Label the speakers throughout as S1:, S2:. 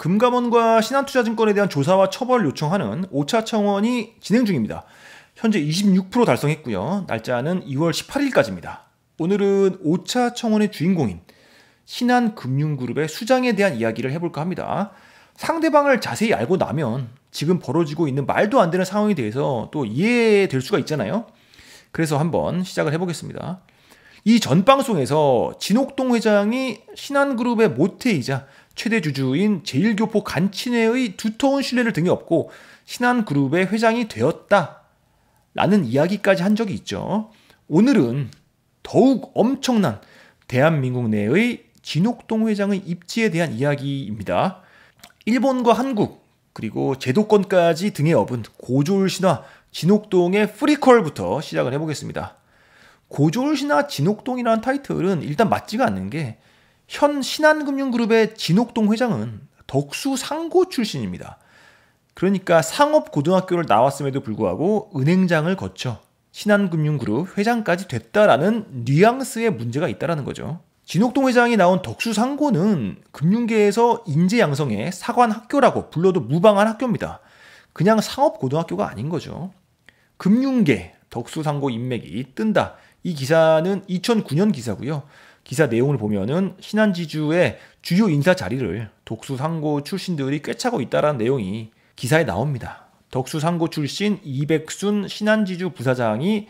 S1: 금감원과 신한투자증권에 대한 조사와 처벌 요청하는 5차 청원이 진행 중입니다. 현재 26% 달성했고요. 날짜는 2월 18일까지입니다. 오늘은 5차 청원의 주인공인 신한금융그룹의 수장에 대한 이야기를 해볼까 합니다. 상대방을 자세히 알고 나면 지금 벌어지고 있는 말도 안 되는 상황에 대해서 또 이해될 수가 있잖아요. 그래서 한번 시작을 해보겠습니다. 이전 방송에서 진옥동 회장이 신한그룹의 모태이자 최대 주주인 제일교포 간친회의 두터운 신뢰를 등에 업고 신한그룹의 회장이 되었다. 라는 이야기까지 한 적이 있죠. 오늘은 더욱 엄청난 대한민국 내의 진옥동 회장의 입지에 대한 이야기입니다. 일본과 한국, 그리고 제도권까지 등에 업은 고졸 신화, 진옥동의 프리컬부터 시작을 해보겠습니다. 고졸신나 진옥동이라는 타이틀은 일단 맞지가 않는 게 현 신한금융그룹의 진옥동 회장은 덕수 상고 출신입니다. 그러니까 상업고등학교를 나왔음에도 불구하고 은행장을 거쳐 신한금융그룹 회장까지 됐다라는 뉘앙스의 문제가 있다라는 거죠. 진옥동 회장이 나온 덕수상고는 금융계에서 인재 양성의 사관 학교라고 불러도 무방한 학교입니다. 그냥 상업고등학교가 아닌 거죠. 금융계 덕수상고 인맥이 뜬다. 이 기사는 2009년 기사고요. 기사 내용을 보면은 신한지주의 주요 인사 자리를 독수상고 출신들이 꿰차고 있다라는 내용이 기사에 나옵니다. 독수상고 출신 이백순 신한지주 부사장이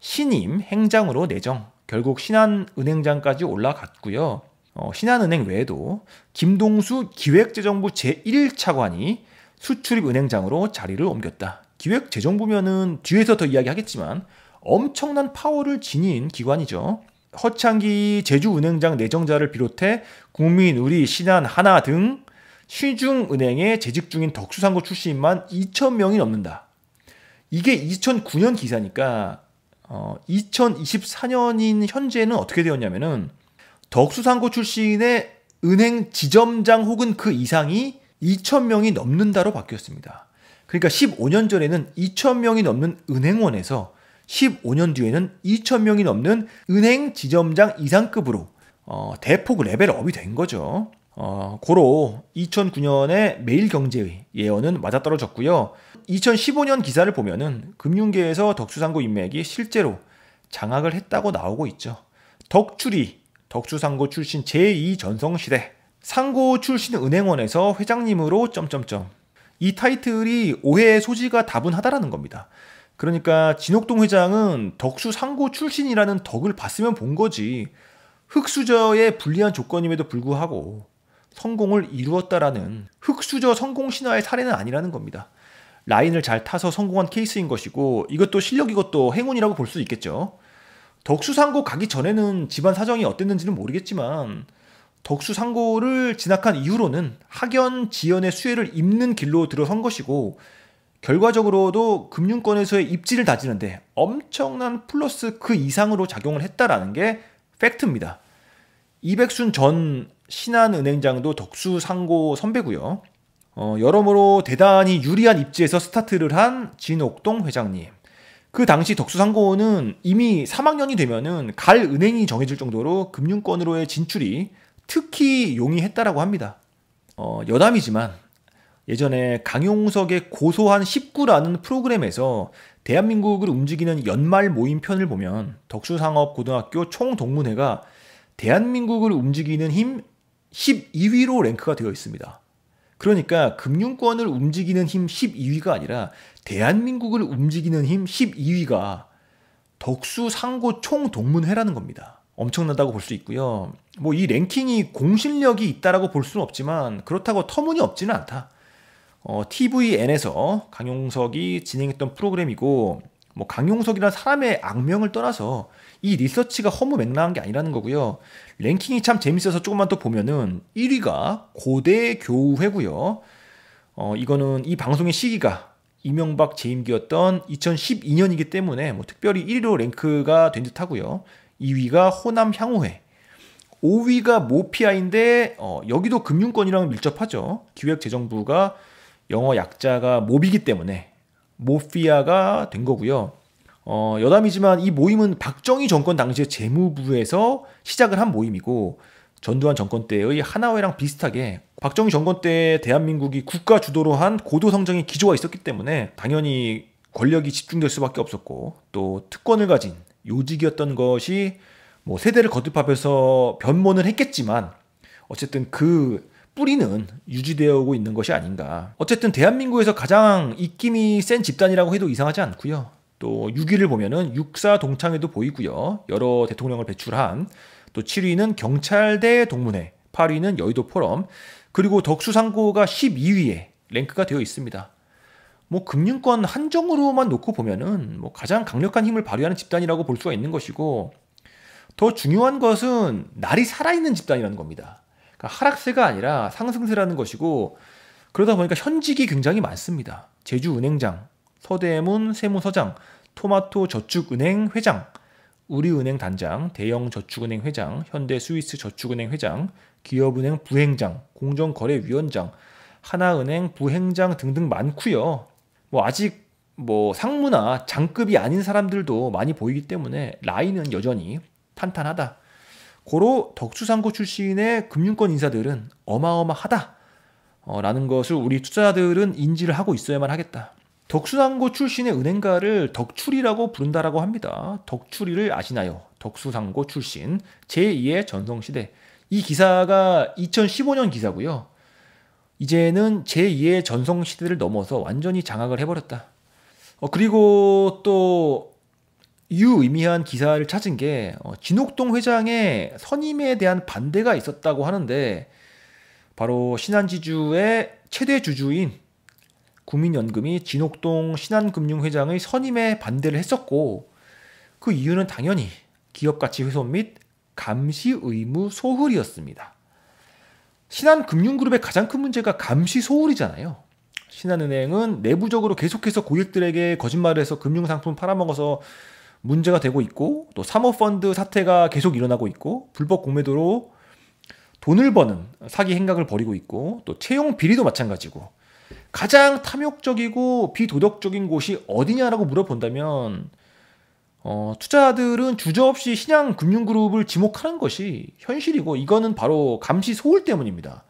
S1: 신임 행장으로 내정, 결국 신한은행장까지 올라갔고요. 어, 신한은행 외에도 김동수 기획재정부 제1차관이 수출입은행장으로 자리를 옮겼다. 기획재정부면은 뒤에서 더 이야기하겠지만 엄청난 파워를 지닌 기관이죠. 허창기 제주은행장 내정자를 비롯해 국민, 우리, 신한, 하나 등 시중은행에 재직 중인 덕수상고 출신만 2천 명이 넘는다. 이게 2009년 기사니까 어, 2024년인 현재는 어떻게 되었냐면은 덕수상고 출신의 은행 지점장 혹은 그 이상이 2천 명이 넘는다로 바뀌었습니다. 그러니까 15년 전에는 2천 명이 넘는 은행원에서 15년 뒤에는 2,000명이 넘는 은행 지점장 이상급으로 어, 대폭 레벨업이 된 거죠. 어, 고로 2009년에 매일경제 예언은 맞아떨어졌고요. 2015년 기사를 보면은 금융계에서 덕수상고 인맥이 실제로 장악을 했다고 나오고 있죠. 덕출이 덕수상고 출신 제2전성시대 상고 출신 은행원에서 회장님으로 점점점 이 타이틀이 오해의 소지가 다분하다라는 겁니다. 그러니까 진옥동 회장은 덕수 상고 출신이라는 덕을 봤으면 본 거지. 흑수저의 불리한 조건임에도 불구하고 성공을 이루었다라는 흑수저 성공 신화의 사례는 아니라는 겁니다. 라인을 잘 타서 성공한 케이스인 것이고 이것도 실력 이것도 행운이라고 볼 수 있겠죠. 덕수상고 가기 전에는 집안 사정이 어땠는지는 모르겠지만 덕수상고를 진학한 이후로는 학연 지연의 수혜를 입는 길로 들어선 것이고 결과적으로도 금융권에서의 입지를 다지는데 엄청난 플러스 그 이상으로 작용을 했다라는 게 팩트입니다. 이백순 전 신한은행장도 덕수상고 선배고요. 어, 여러모로 대단히 유리한 입지에서 스타트를 한 진옥동 회장님. 그 당시 덕수상고는 이미 3학년이 되면은 갈 은행이 정해질 정도로 금융권으로의 진출이 특히 용이했다라고 합니다. 어, 여담이지만 예전에 강용석의 고소한 19라는 프로그램에서 대한민국을 움직이는 연말 모임 편을 보면 덕수상업고등학교 총동문회가 대한민국을 움직이는 힘 12위로 랭크가 되어 있습니다. 그러니까 금융권을 움직이는 힘 12위가 아니라 대한민국을 움직이는 힘 12위가 덕수상고 총동문회라는 겁니다. 엄청나다고 볼 수 있고요. 뭐 이 랭킹이 공신력이 있다라고 볼 수는 없지만 그렇다고 터무니없지는 않다. 어, TVN에서 강용석이 진행했던 프로그램이고 뭐 강용석이란 사람의 악명을 떠나서 이 리서치가 허무 맹랑한 게 아니라는 거고요. 랭킹이 참 재밌어서 조금만 더 보면은 1위가 고대 교회고요 어, 이거는 이 방송의 시기가 이명박 재임기였던 2012년이기 때문에 뭐 특별히 1위로 랭크가 된 듯하고요. 2위가 호남 향후회. 5위가 모피아인데 어, 여기도 금융권이랑 밀접하죠. 기획재정부가 영어 약자가 몹이기 때문에 모피아가 된 거고요. 어, 여담이지만 이 모임은 박정희 정권 당시의 재무부에서 시작을 한 모임이고 전두환 정권 때의 하나회랑 비슷하게 박정희 정권 때 대한민국이 국가 주도로 한 고도 성장의 기조가 있었기 때문에 당연히 권력이 집중될 수밖에 없었고 또 특권을 가진 요직이었던 것이 뭐 세대를 거듭합해서 변모는 했겠지만 어쨌든 그 뿌리는 유지되어 오고 있는 것이 아닌가. 어쨌든 대한민국에서 가장 입김이 센 집단이라고 해도 이상하지 않고요. 또 6위를 보면은 육사 동창회도 보이고요. 여러 대통령을 배출한 또 7위는 경찰대 동문회, 8위는 여의도 포럼, 그리고 덕수상고가 12위에 랭크가 되어 있습니다. 뭐 금융권 한정으로만 놓고 보면은 뭐 가장 강력한 힘을 발휘하는 집단이라고 볼 수가 있는 것이고 더 중요한 것은 날이 살아있는 집단이라는 겁니다. 그러니까 하락세가 아니라 상승세라는 것이고 그러다 보니까 현직이 굉장히 많습니다. 제주은행장, 서대문 세무서장, 토마토 저축은행 회장, 우리은행 단장, 대형저축은행 회장, 현대스위스 저축은행 회장, 기업은행 부행장, 공정거래위원장, 하나은행 부행장 등등 많고요. 뭐 아직 뭐 상무나 장급이 아닌 사람들도 많이 보이기 때문에 라인은 여전히 탄탄하다. 고로 덕수상고 출신의 금융권 인사들은 어마어마하다라는 어, 것을 우리 투자자들은 인지를 하고 있어야만 하겠다. 덕수상고 출신의 은행가를 덕출이라고 부른다라고 합니다. 덕출이를 아시나요? 덕수상고 출신 제2의 전성시대. 이 기사가 2015년 기사고요. 이제는 제2의 전성시대를 넘어서 완전히 장악을 해버렸다. 어, 그리고 또 유의미한 기사를 찾은 게 어, 진옥동 회장의 선임에 대한 반대가 있었다고 하는데 바로 신한지주의 최대 주주인 국민연금이 진옥동 신한금융회장의 선임에 반대를 했었고 그 이유는 당연히 기업가치 훼손 및 감시 의무 소홀이었습니다. 신한금융그룹의 가장 큰 문제가 감시 소홀이잖아요. 신한은행은 내부적으로 계속해서 고객들에게 거짓말을 해서 금융상품 팔아먹어서 문제가 되고 있고 또 사모펀드 사태가 계속 일어나고 있고 불법 공매도로 돈을 버는 사기 행각을 벌이고 있고 또 채용 비리도 마찬가지고 가장 탐욕적이고 비도덕적인 곳이 어디냐라고 물어본다면 어, 투자들은 주저없이 신양 금융그룹을 지목하는 것이 현실이고 이거는 바로 감시 소홀 때문입니다.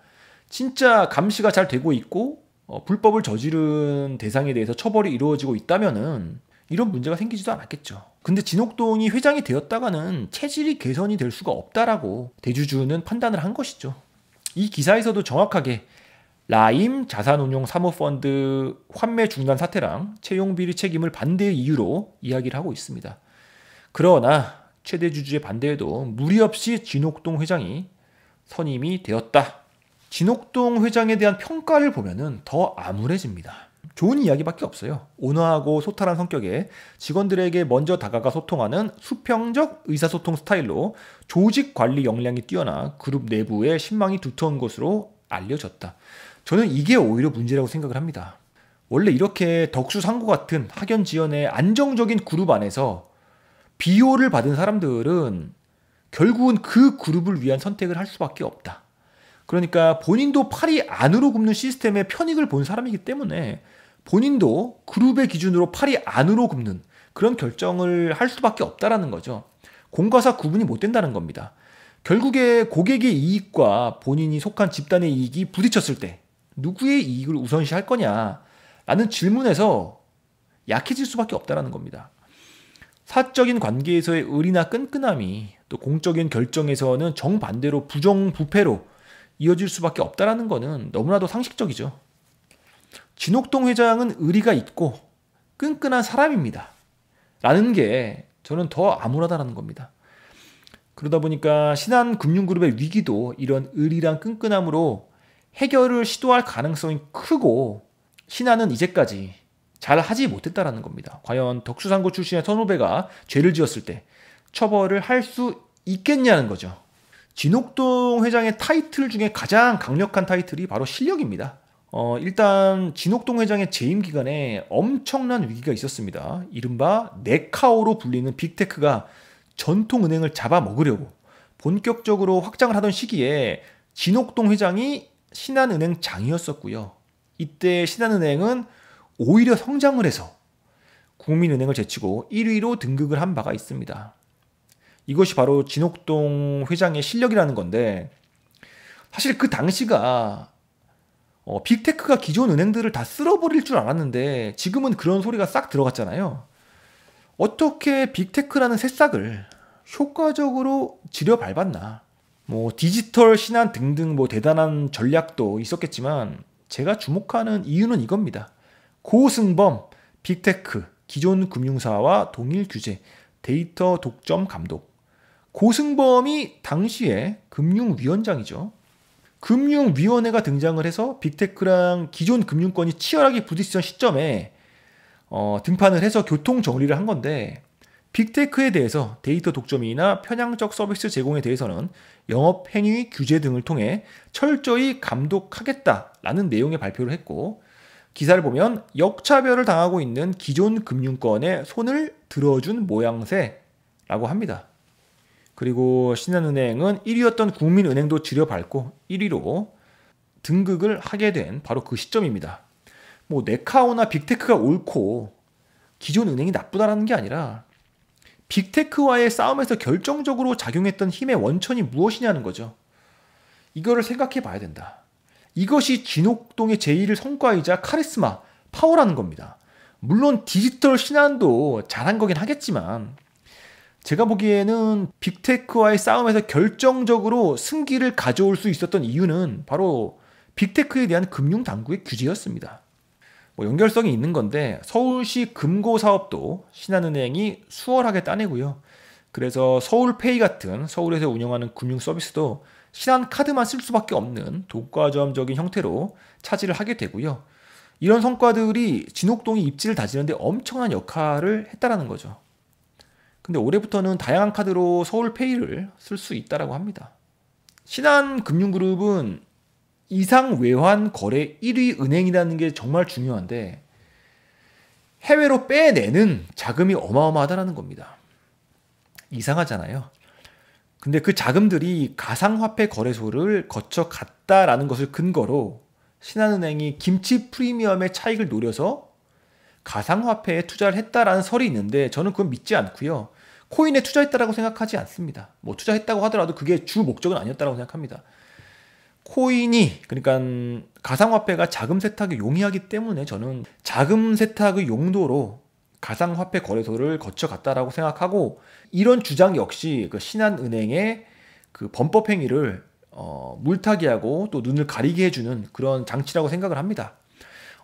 S1: 진짜 감시가 잘 되고 있고 어, 불법을 저지른 대상에 대해서 처벌이 이루어지고 있다면은 이런 문제가 생기지도 않았겠죠. 근데 진옥동이 회장이 되었다가는 체질이 개선이 될 수가 없다라고 대주주는 판단을 한 것이죠. 이 기사에서도 정확하게 라임 자산운용 사모펀드 환매 중단 사태랑 채용비리 책임을 반대 이유로 이야기를 하고 있습니다. 그러나 최대 주주의 반대에도 무리 없이 진옥동 회장이 선임이 되었다. 진옥동 회장에 대한 평가를 보면더 암울해집니다. 좋은 이야기밖에 없어요. 온화하고 소탈한 성격에 직원들에게 먼저 다가가 소통하는 수평적 의사소통 스타일로 조직 관리 역량이 뛰어나 그룹 내부의 신망이 두터운 것으로 알려졌다. 저는 이게 오히려 문제라고 생각을 합니다. 원래 이렇게 덕수상고 같은 학연 지연의 안정적인 그룹 안에서 비호를 받은 사람들은 결국은 그 그룹을 위한 선택을 할 수밖에 없다. 그러니까 본인도 팔이 안으로 굽는 시스템의 편익을 본 사람이기 때문에 본인도 그룹의 기준으로 팔이 안으로 굽는 그런 결정을 할 수밖에 없다라는 거죠. 공과사 구분이 못 된다는 겁니다. 결국에 고객의 이익과 본인이 속한 집단의 이익이 부딪혔을 때 누구의 이익을 우선시 할 거냐라는 질문에서 약해질 수밖에 없다라는 겁니다. 사적인 관계에서의 의리나 끈끈함이 또 공적인 결정에서는 정반대로 부정부패로 이어질 수밖에 없다라는 것은 너무나도 상식적이죠. 진옥동 회장은 의리가 있고 끈끈한 사람입니다. 라는 게 저는 더 암울하다라는 겁니다. 그러다 보니까 신한 금융그룹의 위기도 이런 의리랑 끈끈함으로 해결을 시도할 가능성이 크고 신한은 이제까지 잘 하지 못했다라는 겁니다. 과연 덕수상고 출신의 선후배가 죄를 지었을 때 처벌을 할 수 있겠냐는 거죠. 진옥동 회장의 타이틀 중에 가장 강력한 타이틀이 바로 실력입니다. 어, 일단 진옥동 회장의 재임 기간에 엄청난 위기가 있었습니다. 이른바 네카오로 불리는 빅테크가 전통은행을 잡아먹으려고 본격적으로 확장을 하던 시기에 진옥동 회장이 신한은행 장이었었고요. 이때 신한은행은 오히려 성장을 해서 국민은행을 제치고 1위로 등극을 한 바가 있습니다. 이것이 바로 진옥동 회장의 실력이라는 건데 사실 그 당시가 어, 빅테크가 기존 은행들을 다 쓸어버릴 줄 알았는데 지금은 그런 소리가 싹 들어갔잖아요. 어떻게 빅테크라는 새싹을 효과적으로 지려 밟았나? 뭐 디지털 신한 등등 뭐 대단한 전략도 있었겠지만 제가 주목하는 이유는 이겁니다. 고승범, 빅테크, 기존 금융사와 동일 규제, 데이터 독점 감독. 고승범이 당시에 금융위원장이죠. 금융위원회가 등장을 해서 빅테크랑 기존 금융권이 치열하게 부딪히던 시점에 어, 등판을 해서 교통 정리를 한 건데 빅테크에 대해서 데이터 독점이나 편향적 서비스 제공에 대해서는 영업 행위 규제 등을 통해 철저히 감독하겠다라는 내용의 발표를 했고 기사를 보면 역차별을 당하고 있는 기존 금융권에 손을 들어준 모양새라고 합니다. 그리고 신한은행은 1위였던 국민은행도 줄여밟고 1위로 등극을 하게 된 바로 그 시점입니다. 뭐 네카오나 빅테크가 옳고 기존 은행이 나쁘다라는 게 아니라 빅테크와의 싸움에서 결정적으로 작용했던 힘의 원천이 무엇이냐는 거죠. 이거를 생각해 봐야 된다. 이것이 진옥동의 제1의 성과이자 카리스마, 파워라는 겁니다. 물론 디지털 신한도 잘한 거긴 하겠지만 제가 보기에는 빅테크와의 싸움에서 결정적으로 승기를 가져올 수 있었던 이유는 바로 빅테크에 대한 금융 당국의 규제였습니다. 뭐 연결성이 있는 건데 서울시 금고 사업도 신한은행이 수월하게 따내고요. 그래서 서울페이 같은 서울에서 운영하는 금융 서비스도 신한카드만 쓸 수밖에 없는 독과점적인 형태로 차지를 하게 되고요. 이런 성과들이 진옥동이 입지를 다지는데 엄청난 역할을 했다라는 거죠. 근데 올해부터는 다양한 카드로 서울페이를 쓸 수 있다라고 합니다. 신한금융그룹은 이상 외환 거래 1위 은행이라는 게 정말 중요한데 해외로 빼내는 자금이 어마어마하다라는 겁니다. 이상하잖아요. 근데 그 자금들이 가상화폐 거래소를 거쳐 갔다라는 것을 근거로 신한은행이 김치 프리미엄의 차익을 노려서 가상화폐에 투자를 했다라는 설이 있는데 저는 그건 믿지 않고요. 코인에 투자했다라고 생각하지 않습니다. 뭐 투자했다고 하더라도 그게 주 목적은 아니었다고 생각합니다. 코인이 그러니까 가상화폐가 자금 세탁에 용이하기 때문에 저는 자금 세탁의 용도로 가상화폐 거래소를 거쳐갔다라고 생각하고 이런 주장 역시 그 신한은행의 그 범법 행위를 어, 물타기하고 또 눈을 가리게 해주는 그런 장치라고 생각을 합니다.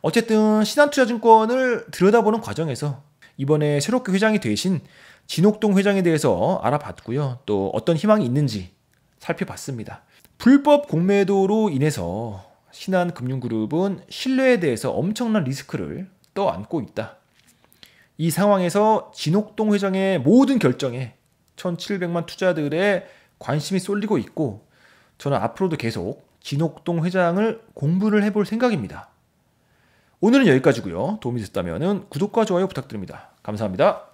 S1: 어쨌든 신한투자증권을 들여다보는 과정에서 이번에 새롭게 회장이 되신 진옥동 회장에 대해서 알아봤고요. 또 어떤 희망이 있는지 살펴봤습니다. 불법 공매도로 인해서 신한금융그룹은 신뢰에 대해서 엄청난 리스크를 떠안고 있다. 이 상황에서 진옥동 회장의 모든 결정에 1,700만 투자들의 관심이 쏠리고 있고 저는 앞으로도 계속 진옥동 회장을 공부를 해볼 생각입니다. 오늘은 여기까지고요. 도움이 됐다면 구독과 좋아요 부탁드립니다. 감사합니다.